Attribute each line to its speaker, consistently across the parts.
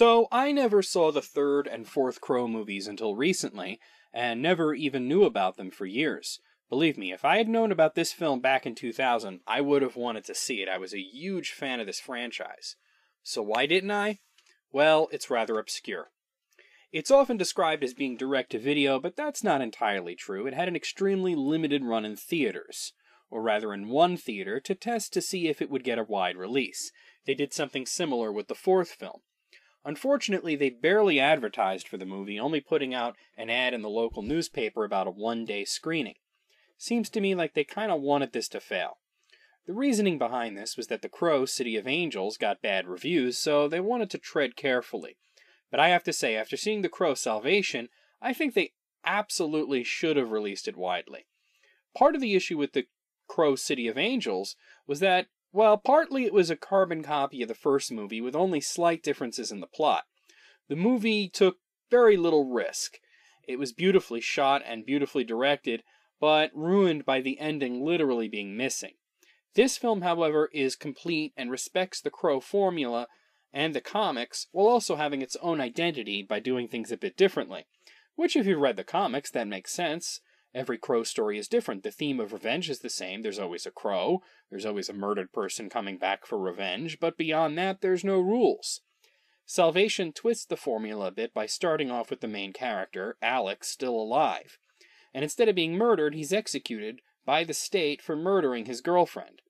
Speaker 1: So I never saw the third and fourth Crow movies until recently, and never even knew about them for years. Believe me, if I had known about this film back in 2000, I would have wanted to see it. I was a huge fan of this franchise. So why didn't I? Well, it's rather obscure. It's often described as being direct to video, but that's not entirely true. It had an extremely limited run in theaters, or rather in one theater, to test to see if it would get a wide release. They did something similar with the fourth film. Unfortunately, they barely advertised for the movie, only putting out an ad in the local newspaper about a one day screening. Seems to me like they kind of wanted this to fail. The reasoning behind this was that The Crow, City of Angels, got bad reviews, so they wanted to tread carefully. But I have to say, after seeing The Crow Salvation, I think they absolutely should have released it widely. Part of the issue with The Crow City of Angels was that while partly it was a carbon copy of the first movie with only slight differences in the plot, the movie took very little risk. It was beautifully shot and beautifully directed, but ruined by the ending literally being missing. This film, however, is complete and respects the Crow formula and the comics while also having its own identity by doing things a bit differently. Which, if you've read the comics, that makes sense every crow story is different. The theme of revenge is the same. There's always a crow, there's always a murdered person coming back for revenge, but beyond that, there's no rules. Salvation twists the formula a bit by starting off with the main character, Alex, still alive. And instead of being murdered, he's executed by the state for murdering his girlfriend.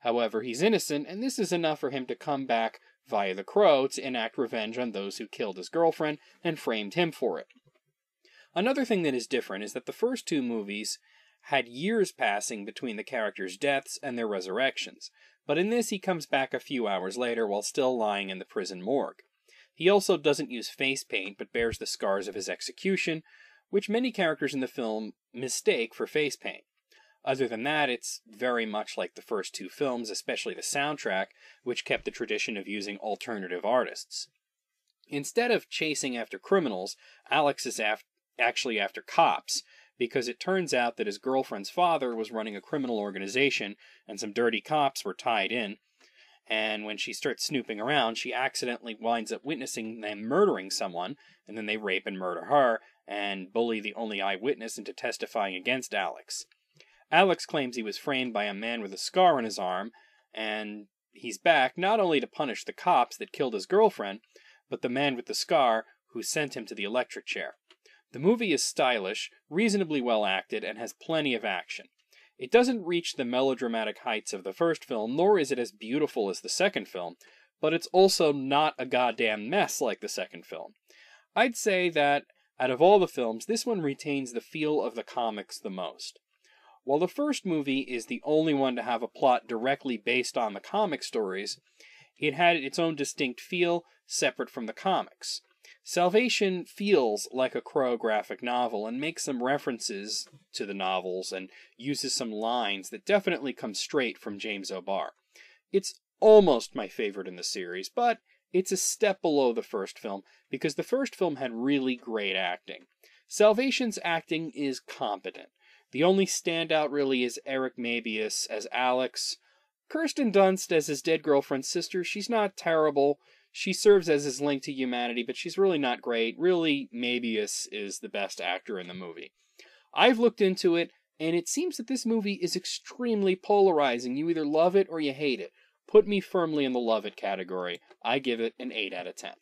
Speaker 1: However, he's innocent, and this is enough for him to come back via the crow to enact revenge on those who killed his girlfriend and framed him for it. Another thing that is different is that the first two movies had years passing between the characters' deaths and their resurrections, but in this he comes back a few hours later while still lying in the prison morgue. He also doesn't use face paint but bears the scars of his execution, which many characters in the film mistake for face paint. Other than that, it's very much like the first two films, especially the soundtrack, which kept the tradition of using alternative artists. Instead of chasing after criminals, Alex is af- actually after cops because it turns out that his girlfriend's father was running a criminal organization and some dirty cops were tied in. And when she starts snooping around, she accidentally winds up witnessing them murdering someone, and then they rape and murder her and bully the only eyewitness into testifying against Alex. Alex claims he was framed by a man with a scar on his arm, and he's back not only to punish the cops that killed his girlfriend, but the man with the scar who sent him to the electric chair. The movie is stylish, reasonably well acted, and has plenty of action. It doesn't reach the melodramatic heights of the first film, nor is it as beautiful as the second film, but it's also not a goddamn mess like the second film. I'd say that, out of all the films, this one retains the feel of the comics the most. While the first movie is the only one to have a plot directly based on the comic stories, it had its own distinct feel separate from the comics. Salvation feels like a choreographic novel and makes some references to the novels and uses some lines that definitely come straight from James O'Barr. It's almost my favorite in the series, but it's a step below the first film because the first film had really great acting. Salvation's acting is competent. The only standout really is Eric Mabius as Alex. Kirsten Dunst as his dead girlfriend's sister, she's not terrible she serves as his link to humanity, but she's really not great. Really, Mabius is the best actor in the movie. I've looked into it, and it seems that this movie is extremely polarizing. You either love it or you hate it. Put me firmly in the love it category. I give it an 8 out of 10.